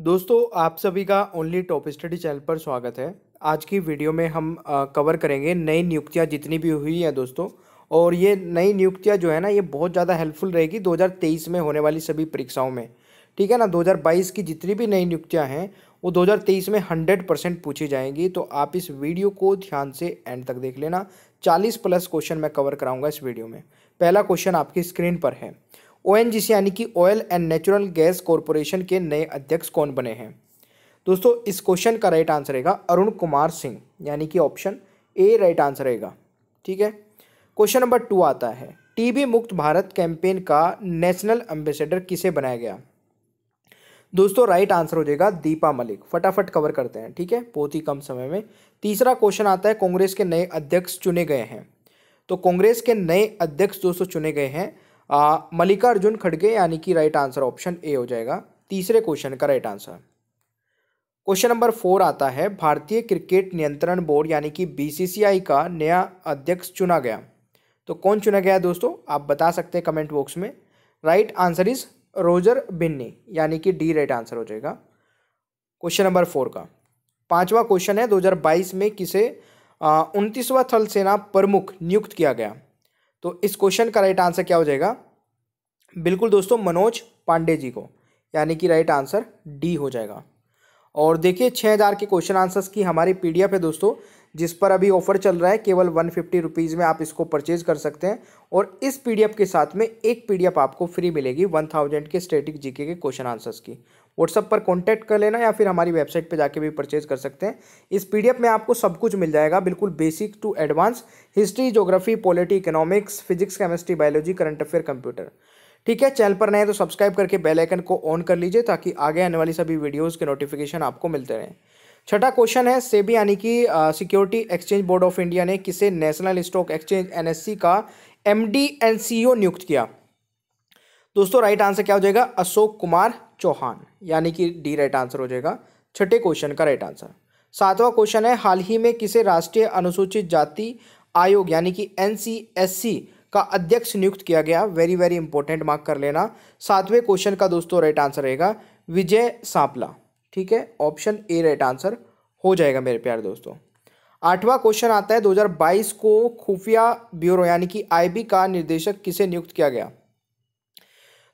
दोस्तों आप सभी का ओनली टॉप स्टडी चैनल पर स्वागत है आज की वीडियो में हम आ, कवर करेंगे नई नियुक्तियां जितनी भी हुई हैं दोस्तों और ये नई नियुक्तियां जो है ना ये बहुत ज़्यादा हेल्पफुल रहेगी 2023 में होने वाली सभी परीक्षाओं में ठीक है ना 2022 की जितनी भी नई नियुक्तियाँ हैं वो 2023 में हंड्रेड परसेंट पूछी जाएंगी तो आप इस वीडियो को ध्यान से एंड तक देख लेना चालीस प्लस क्वेश्चन मैं कवर कराऊँगा इस वीडियो में पहला क्वेश्चन आपकी स्क्रीन पर है ओ यानी कि oil and natural gas corporation के नए अध्यक्ष कौन बने हैं दोस्तों इस क्वेश्चन का राइट आंसर रहेगा अरुण कुमार सिंह यानी कि ऑप्शन ए राइट आंसर रहेगा ठीक है क्वेश्चन नंबर टू आता है टीबी मुक्त भारत कैंपेन का नेशनल एम्बेसडर किसे बनाया गया दोस्तों राइट आंसर हो जाएगा दीपा मलिक फटाफट कवर करते हैं ठीक है बहुत ही कम समय में तीसरा क्वेश्चन आता है कांग्रेस के नए अध्यक्ष चुने गए हैं तो कांग्रेस के नए अध्यक्ष दोस्तों चुने गए हैं मल्लिकार्जुन खड़गे यानी कि राइट आंसर ऑप्शन ए हो जाएगा तीसरे क्वेश्चन का right answer question number four आता है भारतीय क्रिकेट नियंत्रण बोर्ड यानी कि बीसीसीआई का नया अध्यक्ष चुना गया तो कौन चुना गया दोस्तों आप बता सकते हैं कमेंट बॉक्स में right answer is Roger Binny यानी कि डी राइट आंसर हो जाएगा क्वेश्चन नंबर फोर का पांचवा क्वेश्चन है 2022 में किसे उनतीसवा थल सेना प्रमुख नियुक्त किया गया तो इस क्वेश्चन का राइट आंसर क्या हो जाएगा बिल्कुल दोस्तों मनोज पांडे जी को यानी कि राइट आंसर डी हो जाएगा और देखिए छः हज़ार के क्वेश्चन आंसर्स की हमारी पीडीएफ है दोस्तों जिस पर अभी ऑफर चल रहा है केवल वन फिफ्टी रुपीज़ में आप इसको परचेज कर सकते हैं और इस पीडीएफ के साथ में एक पीडीएफ आपको फ्री मिलेगी वन थाउजेंड के स्टेटिक जीके के क्वेश्चन आंसर्स की व्हाट्सअप पर कॉन्टैक्ट कर लेना या फिर हमारी वेबसाइट पर जाके भी परचेज कर सकते हैं इस पी में आपको सब कुछ मिल जाएगा बिल्कुल basic to advance history geography polity economics physics chemistry biology current affair computer ठीक है चैनल पर नए तो सब्सक्राइब करके बेल आइकन को ऑन कर लीजिए ताकि आगे आने वाली सभी वीडियोस के नोटिफिकेशन आपको मिलते रहें छठा क्वेश्चन है सेबी यानी कि security exchange board of India ने किसे नेशनल स्टॉक एक्सचेंज एनएससी का एमडी एंड सीईओ नियुक्त किया दोस्तों राइट आंसर क्या हो जाएगा अशोक कुमार चौहान यानी कि डी राइट आंसर हो जाएगा छठे क्वेश्चन का राइट आंसर सातवां क्वेश्चन है हाल ही में किसे राष्ट्रीय अनुसूचित जाति आयोग यानी कि एन का अध्यक्ष नियुक्त किया गया वेरी वेरी इंपॉर्टेंट मार्क कर लेना सातवें क्वेश्चन का दोस्तों राइट आंसर रहेगा विजय सांपला ठीक है ऑप्शन ए राइट आंसर हो जाएगा मेरे प्यारे दोस्तों आठवां क्वेश्चन आता है 2022 को खुफिया ब्यूरो यानी कि आईबी का निर्देशक किसे नियुक्त किया गया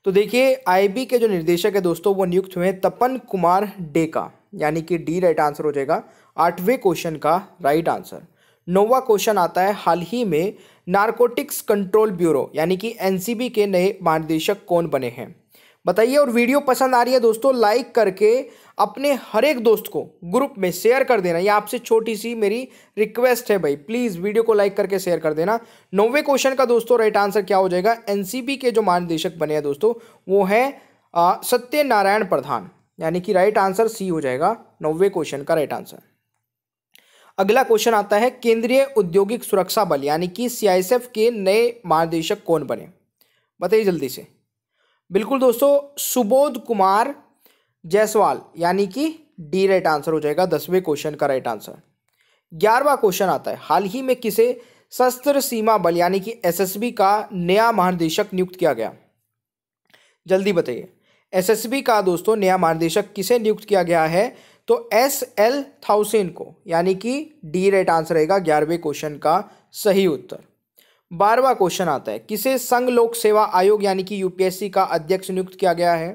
तो देखिए आईबी के जो निर्देशक है दोस्तों वो नियुक्त हुए तपन कुमार डे का यानी कि डी राइट आंसर हो जाएगा आठवें क्वेश्चन का राइट आंसर नौवा क्वेश्चन आता है हाल ही में नारकोटिक्स कंट्रोल ब्यूरो यानी कि एनसीबी के नए महानिदेशक कौन बने हैं बताइए और वीडियो पसंद आ रही है दोस्तों लाइक करके अपने हर एक दोस्त को ग्रुप में शेयर कर देना ये आपसे छोटी सी मेरी रिक्वेस्ट है भाई प्लीज़ वीडियो को लाइक करके शेयर कर देना नौवे क्वेश्चन का दोस्तों राइट आंसर क्या हो जाएगा एनसीबी के जो महानिदेशक बने हैं दोस्तों वो हैं सत्यनारायण प्रधान यानी कि राइट आंसर सी हो जाएगा नौवे क्वेश्चन का राइट आंसर अगला क्वेश्चन आता है केंद्रीय औद्योगिक सुरक्षा बल यानी कि सीआईएसएफ के नए महानिदेशक कौन बने बताइए जल्दी से बिल्कुल दोस्तों सुबोध कुमार जायसवाल यानी कि डी राइट आंसर हो जाएगा दसवें क्वेश्चन का राइट आंसर ग्यारहवा क्वेश्चन आता है हाल ही में किसे शस्त्र सीमा बल यानी कि एसएसबी का नया महानिदेशक नियुक्त किया गया जल्दी बताइए एसएसबी का दोस्तों नया महानिदेशक किसे नियुक्त किया गया है तो एस एल थाउसेन को यानी कि डी राइट आंसर रहेगा ग्यारहवें क्वेश्चन का सही उत्तर बारहवा क्वेश्चन आता है किसे संघ लोक सेवा आयोग यानी कि यूपीएससी का अध्यक्ष नियुक्त किया गया है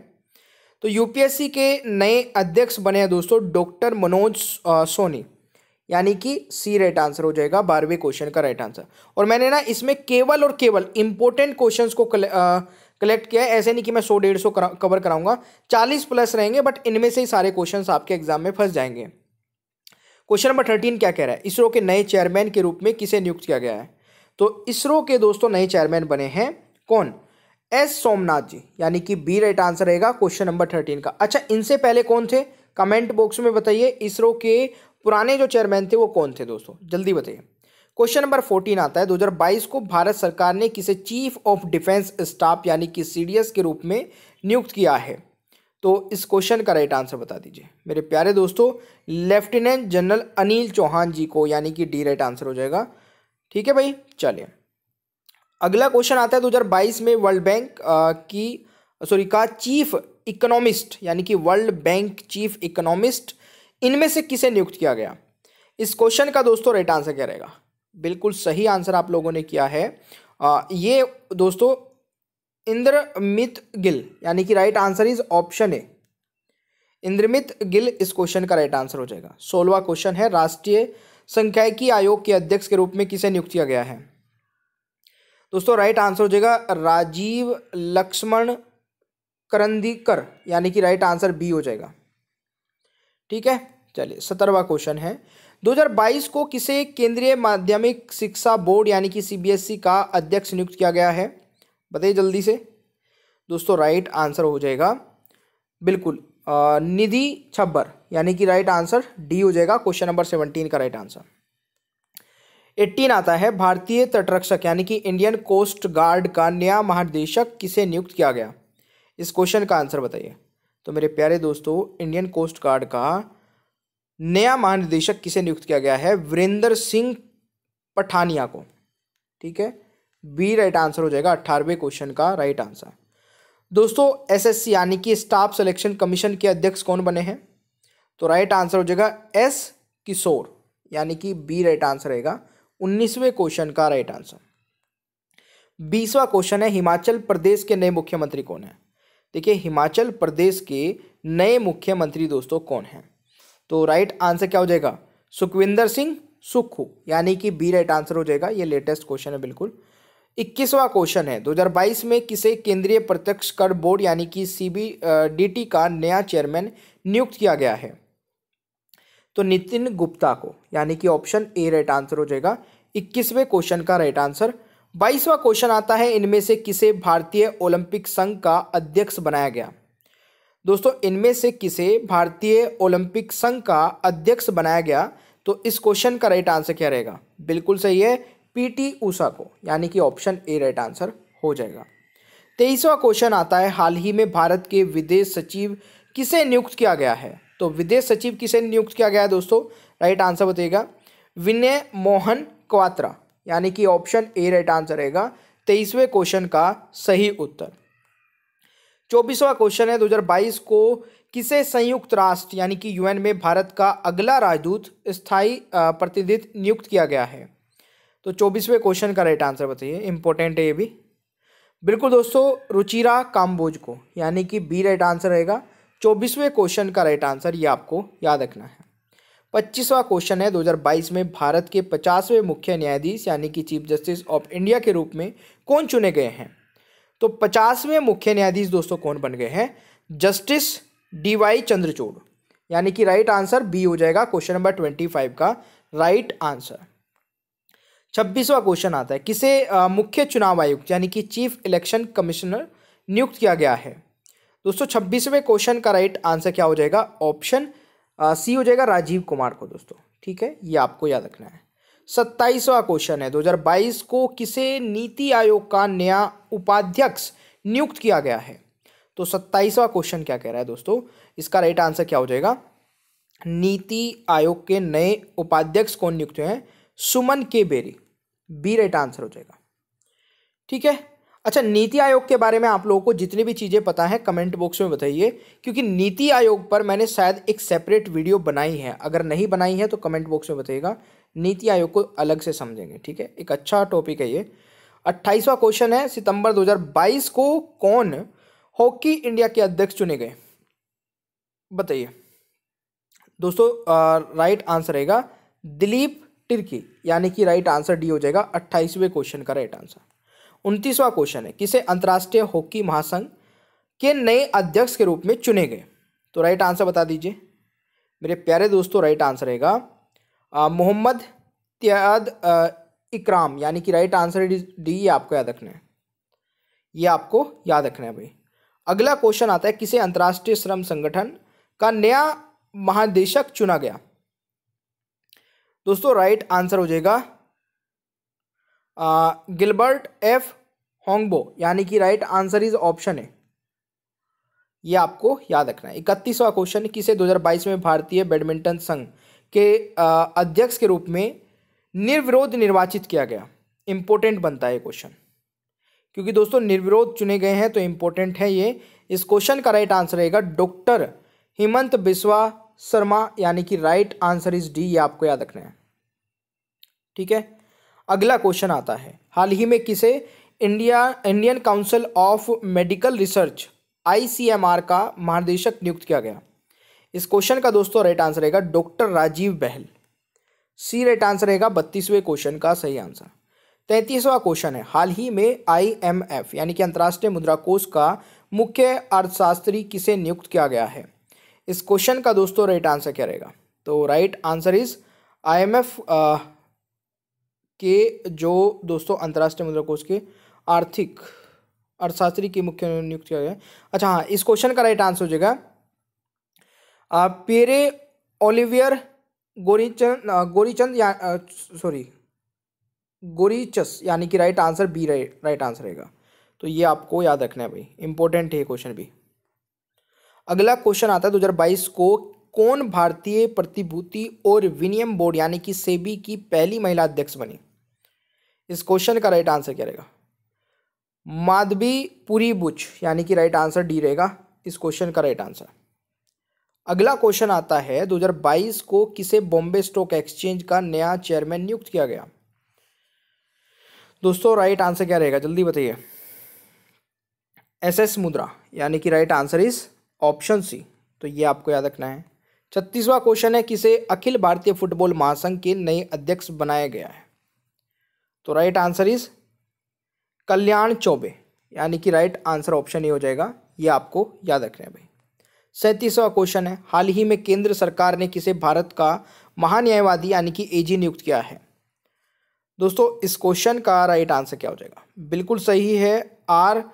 तो यूपीएससी के नए अध्यक्ष बने हैं दोस्तों डॉक्टर मनोज सोनी यानी कि सी राइट आंसर हो जाएगा बारहवें क्वेश्चन का राइट आंसर और मैंने ना इसमें केवल और केवल इंपॉर्टेंट क्वेश्चंस को कले, आ, कलेक्ट किया है ऐसे नहीं कि मैं सौ डेढ़ सौ कवर कराऊंगा चालीस प्लस रहेंगे बट इनमें से ही सारे क्वेश्चन आपके एग्जाम में फंस जाएंगे क्वेश्चन नंबर थर्टीन क्या कह रहा है इसरो के नए चेयरमैन के रूप में किसे नियुक्त किया गया है तो इसरो के दोस्तों नए चेयरमैन बने हैं कौन एस सोमनाथ जी यानी कि बी राइट आंसर रहेगा क्वेश्चन नंबर थर्टीन का अच्छा इनसे पहले कौन थे कमेंट बॉक्स में बताइए इसरो के पुराने जो चेयरमैन थे वो कौन थे दोस्तों जल्दी बताइए क्वेश्चन नंबर फोर्टीन आता है बाईस को भारत सरकार ने किसे चीफ ऑफ डिफेंस स्टाफ यानी कि सी के रूप में नियुक्त किया है तो इस क्वेश्चन का राइट आंसर बता दीजिए मेरे प्यारे दोस्तों लेफ्टिनेंट जनरल अनिल चौहान जी को यानी कि डी राइट आंसर हो जाएगा ठीक है भाई चलिए अगला क्वेश्चन आता है बाईस में वर्ल्ड बैंक की सॉरी का चीफ इकोनॉमिस्ट यानी कि वर्ल्ड बैंक चीफ इकोनॉमिस्ट इनमें से किसे नियुक्त किया गया इस क्वेश्चन का दोस्तों राइट आंसर क्या रहेगा बिल्कुल सही आंसर आप लोगों ने किया है आ, ये दोस्तों इंद्रमित गिल यानी कि right answer is option A Indermit Gill इस क्वेश्चन का राइट आंसर हो जाएगा सोलवा क्वेश्चन है राष्ट्रीय संख्यायिकी आयोग के अध्यक्ष के रूप में किसे नियुक्त किया गया है दोस्तों राइट आंसर हो जाएगा राजीव लक्ष्मण करंदीकर यानी कि राइट आंसर बी हो जाएगा ठीक है चलिए सत्रहवा क्वेश्चन है 2022 को किसे केंद्रीय माध्यमिक शिक्षा बोर्ड यानी कि सीबीएसई e का अध्यक्ष नियुक्त किया गया है बताइए जल्दी से दोस्तों राइट आंसर हो जाएगा बिल्कुल निधि छब्बर यानी कि राइट आंसर डी हो जाएगा क्वेश्चन नंबर सेवनटीन का राइट आंसर एट्टीन आता है भारतीय तटरक्षक यानी कि इंडियन कोस्ट गार्ड का नया महानिदेशक किसे नियुक्त किया गया इस क्वेश्चन का आंसर बताइए तो मेरे प्यारे दोस्तों इंडियन कोस्ट गार्ड का नया महानिदेशक किसे नियुक्त किया गया है वीरेंद्र सिंह पठानिया को ठीक है बी राइट आंसर हो जाएगा अट्ठारहवें क्वेश्चन का राइट आंसर दोस्तों एसएससी यानी कि स्टाफ सिलेक्शन कमीशन के अध्यक्ष कौन बने हैं तो राइट आंसर हो जाएगा एस किशोर यानी कि बी राइट आंसर रहेगा उन्नीसवें क्वेश्चन का राइट आंसर बीसवा क्वेश्चन है हिमाचल प्रदेश के नए मुख्यमंत्री कौन है देखिए हिमाचल प्रदेश के नए मुख्यमंत्री दोस्तों कौन है तो राइट आंसर क्या हो जाएगा सुखविंदर सिंह सुखू यानी कि बी राइट आंसर हो जाएगा ये लेटेस्ट क्वेश्चन है बिल्कुल इक्कीसवा क्वेश्चन है 2022 में किसे केंद्रीय प्रत्यक्ष कर बोर्ड यानी कि सी का नया चेयरमैन नियुक्त किया गया है तो नितिन गुप्ता को यानी कि ऑप्शन ए राइट आंसर हो जाएगा इक्कीसवें क्वेश्चन का राइट आंसर बाईसवा क्वेश्चन आता है इनमें से किसे भारतीय ओलंपिक संघ का अध्यक्ष बनाया गया दोस्तों इनमें से किसे भारतीय ओलंपिक संघ का अध्यक्ष बनाया गया तो इस क्वेश्चन का राइट आंसर क्या रहेगा बिल्कुल सही है पीटी ऊषा को यानी कि ऑप्शन ए राइट आंसर हो जाएगा तेईसवा क्वेश्चन आता है हाल ही में भारत के विदेश सचिव किसे नियुक्त किया गया है तो विदेश सचिव किसे नियुक्त किया गया है दोस्तों राइट आंसर बताइएगा विनय मोहन क्वात्रा यानी कि ऑप्शन ए राइट आंसर रहेगा तेईसवें क्वेश्चन का सही उत्तर चौबीसवा क्वेश्चन है बाईस को किसे संयुक्त राष्ट्र यानी कि यूएन में भारत का अगला राजदूत स्थायी प्रतिनिधित्व नियुक्त किया गया है तो चौबीसवें क्वेश्चन का राइट आंसर बताइए इंपॉर्टेंट है ये भी बिल्कुल दोस्तों रुचिरा काम्बोज को यानी कि बी राइट आंसर रहेगा चौबीसवें क्वेश्चन का राइट आंसर ये आपको याद रखना है पच्चीसवा क्वेश्चन है 2022 में भारत के पचासवें मुख्य न्यायाधीश यानी कि चीफ जस्टिस ऑफ इंडिया के रूप में कौन चुने गए हैं तो पचासवें मुख्य न्यायाधीश दोस्तों कौन बन गए हैं जस्टिस डी वाई चंद्रचूड़ यानी कि राइट आंसर बी हो जाएगा क्वेश्चन नंबर ट्वेंटी फाइव का राइट आंसर छब्बीसवा क्वेश्चन आता है किसे मुख्य चुनाव आयुक्त यानी कि चीफ इलेक्शन कमिश्नर नियुक्त किया गया है दोस्तों छब्बीसवें क्वेश्चन का राइट आंसर क्या हो जाएगा ऑप्शन सी uh, हो जाएगा राजीव कुमार को दोस्तों ठीक है ये आपको याद रखना है सत्ताईसवा क्वेश्चन है 2022 को किसे नीति आयोग का नया उपाध्यक्ष नियुक्त किया गया है तो सत्ताईसवा क्वेश्चन क्या कह रहा है दोस्तों इसका राइट आंसर क्या हो जाएगा नीति आयोग के नए उपाध्यक्ष कौन नियुक्त हुए हैं सुमन के बेरी बी राइट आंसर हो जाएगा ठीक है अच्छा नीति आयोग के बारे में आप लोगों को जितनी भी चीज़ें पता है कमेंट बॉक्स में बताइए क्योंकि नीति आयोग पर मैंने शायद एक सेपरेट वीडियो बनाई है अगर नहीं बनाई है तो कमेंट बॉक्स में बताइएगा नीति आयोग को अलग से समझेंगे ठीक है एक अच्छा टॉपिक है ये अट्ठाईसवा क्वेश्चन है सितंबर 2022 को कौन हॉकी इंडिया के अध्यक्ष चुने गए बताइए दोस्तों राइट आंसर रहेगा दिलीप टिर्की यानी कि राइट आंसर डी हो जाएगा अट्ठाईसवें क्वेश्चन का राइट आंसर उनतीसवा क्वेश्चन है किसे अंतर्राष्ट्रीय हॉकी महासंघ के नए अध्यक्ष के रूप में चुने गए तो राइट आंसर बता दीजिए मेरे प्यारे दोस्तों राइट आंसर रहेगा मोहम्मद त्याद इकराम यानी कि राइट आंसर डी ये आपको याद रखना है ये आपको याद रखना है भाई अगला क्वेश्चन आता है किसे अंतर्राष्ट्रीय श्रम संगठन का नया महानिदेशक चुना गया दोस्तों राइट आंसर हो जाएगा गिलबर्ट एफ होंगबो यानी कि राइट आंसर इज ऑप्शन है यह आपको याद रखना है इकतीसवा क्वेश्चन किसे 2022 में भारतीय बैडमिंटन संघ के अध्यक्ष के रूप में निर्विरोध निर्वाचित किया गया इंपोर्टेंट बनता है क्वेश्चन क्योंकि दोस्तों निर्विरोध चुने गए हैं तो इम्पोर्टेंट है ये इस क्वेश्चन का राइट आंसर रहेगा डॉक्टर हेमंत बिस्वा शर्मा यानी कि राइट आंसर इज डी ये आपको याद रखना है ठीक है अगला क्वेश्चन आता है हाल ही में किसे India Indian council of medical research ICMR का महानिदेशक नियुक्त किया गया इस क्वेश्चन का दोस्तों राइट आंसर रहेगा doctor Rajiv Bahl C right answer रहेगा बत्तीसवें क्वेश्चन का सही आंसर तैंतीसवा क्वेश्चन है हाल ही में आईएमएफ यानी कि अंतर्राष्ट्रीय मुद्रा कोष का मुख्य अर्थशास्त्री किसे नियुक्त किया गया है इस क्वेश्चन का दोस्तों राइट आंसर क्या रहेगा तो राइट आंसर इज एफ के जो दोस्तों अंतर्राष्ट्रीय मुद्रा कोष के आर्थिक अर्थशास्त्री की मुख्य नियुक्त किया गया अच्छा हाँ इस क्वेश्चन का राइट आंसर हो जाएगा पेरे ओलिवियर गोरीचंद गोरीचंद या सॉरी गोरीचस यानी कि right answer B right answer रहेगा तो ये आपको याद रखना है भाई इंपॉर्टेंट है क्वेश्चन भी अगला क्वेश्चन आता है 2022 को कौन भारतीय प्रतिभूति और विनियम बोर्ड यानी कि सेबी की पहली महिला अध्यक्ष बनी इस क्वेश्चन का राइट आंसर क्या रहेगा माधवी पुरी बुच यानी कि राइट आंसर डी रहेगा इस क्वेश्चन का राइट आंसर अगला क्वेश्चन आता है 2022 को किसे बॉम्बे स्टॉक एक्सचेंज का नया चेयरमैन नियुक्त किया गया दोस्तों राइट आंसर क्या रहेगा जल्दी बताइए एस एस मुद्रा यानी कि right answer is option C तो ये आपको याद रखना है छत्तीसवां क्वेश्चन है किसे अखिल भारतीय फुटबॉल महासंघ के नए अध्यक्ष बनाया गया है तो right answer is Kalyan Chaubey यानी कि राइट आंसर ऑप्शन ये हो जाएगा ये आपको याद रखना है भाई सैंतीसवा क्वेश्चन है हाल ही में केंद्र सरकार ने किसे भारत का महान्यायवादी यानी कि एजी नियुक्त किया है दोस्तों इस क्वेश्चन का राइट आंसर क्या हो जाएगा बिल्कुल सही है आर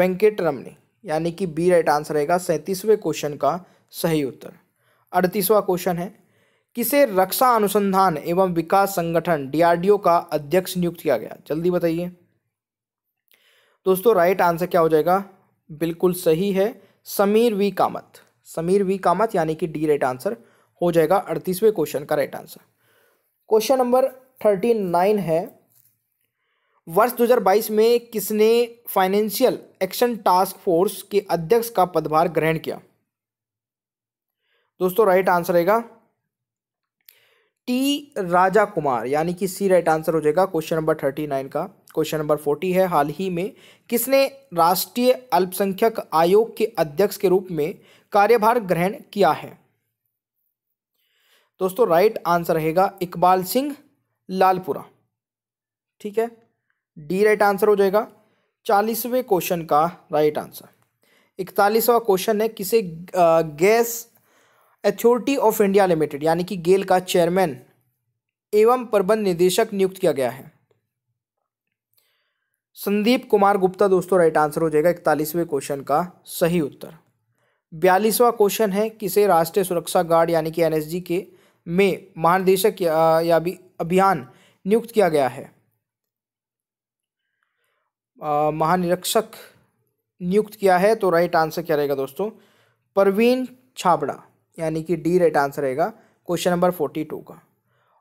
वेंकट रमनी यानी कि बी राइट आंसर रहेगा सैंतीसवें क्वेश्चन का सही उत्तर अड़तीसवा क्वेश्चन है किसे रक्षा अनुसंधान एवं विकास संगठन डीआरडीओ का अध्यक्ष नियुक्त किया गया जल्दी बताइए दोस्तों राइट आंसर क्या हो जाएगा बिल्कुल सही है समीर वी कामत समीर वी कामत यानी कि डी राइट आंसर हो जाएगा अड़तीसवें क्वेश्चन का right answer question number thirty nine है वर्ष दो हजार बाईस में किसने फाइनेंशियल एक्शन टास्क फोर्स के अध्यक्ष का पदभार ग्रहण किया दोस्तों राइट आंसर रहेगा टी राजा कुमार यानी कि सी राइट आंसर हो जाएगा क्वेश्चन नंबर थर्टी नाइन का क्वेश्चन नंबर फोर्टी है हाल ही में किसने राष्ट्रीय अल्पसंख्यक आयोग के अध्यक्ष के रूप में कार्यभार ग्रहण किया है दोस्तों राइट आंसर रहेगा इकबाल सिंह लालपुरा ठीक है डी राइट आंसर हो जाएगा चालीसवें क्वेश्चन का राइट आंसर इकतालीसवा क्वेश्चन है किसे gas authority of India limited यानी कि गेल का चेयरमैन एवं प्रबंध निदेशक नियुक्त किया गया है संदीप कुमार गुप्ता दोस्तों राइट आंसर हो जाएगा इकतालीसवें क्वेश्चन का सही उत्तर बयालीसवां क्वेश्चन है किसे राष्ट्रीय सुरक्षा गार्ड यानी कि एनएसजी के में महानिदेशक या, भी अभियान नियुक्त किया गया है महानिरीक्षक नियुक्त किया है तो राइट आंसर क्या रहेगा दोस्तों परवीन छाबड़ा यानी कि डी राइट आंसर रहेगा क्वेश्चन नंबर फोर्टी टू का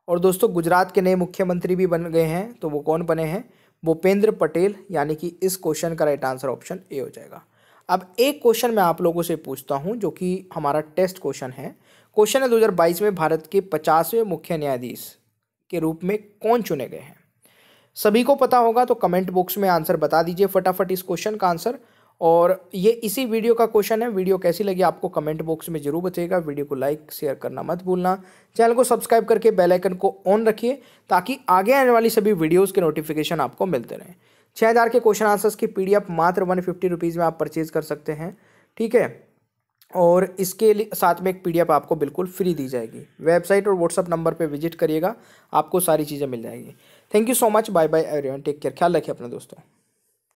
और दोस्तों गुजरात के नए मुख्यमंत्री भी बन गए हैं तो वो कौन बने हैं भूपेंद्र पटेल यानी कि इस क्वेश्चन का राइट आंसर ऑप्शन ए हो जाएगा अब एक क्वेश्चन मैं आप लोगों से पूछता हूँ जो कि हमारा टेस्ट क्वेश्चन है क्वेश्चन है दो में भारत के पचासवें मुख्य न्यायाधीश के रूप में कौन चुने गए हैं सभी को पता होगा तो कमेंट बॉक्स में आंसर बता दीजिए फटाफट इस क्वेश्चन का आंसर और ये इसी वीडियो का क्वेश्चन है वीडियो कैसी लगी आपको कमेंट बॉक्स में जरूर बताइएगा वीडियो को लाइक शेयर करना मत भूलना चैनल को सब्सक्राइब करके बेल आइकन को ऑन रखिए ताकि आगे आने वाली सभी वीडियोस के नोटिफिकेशन आपको मिलते रहें छः हज़ार के क्वेश्चन आंसर्स की पीडीएफ मात्र वन फिफ्टी रुपीज़ में आप परचेज़ कर सकते हैं ठीक है और इसके लिए साथ में एक पी आपको बिल्कुल फ्री दी जाएगी वेबसाइट और व्हाट्सअप नंबर पर विजिट करिएगा आपको सारी चीज़ें मिल जाएगी thank you so much bye bye every take care ख्याल रखिए अपने दोस्तों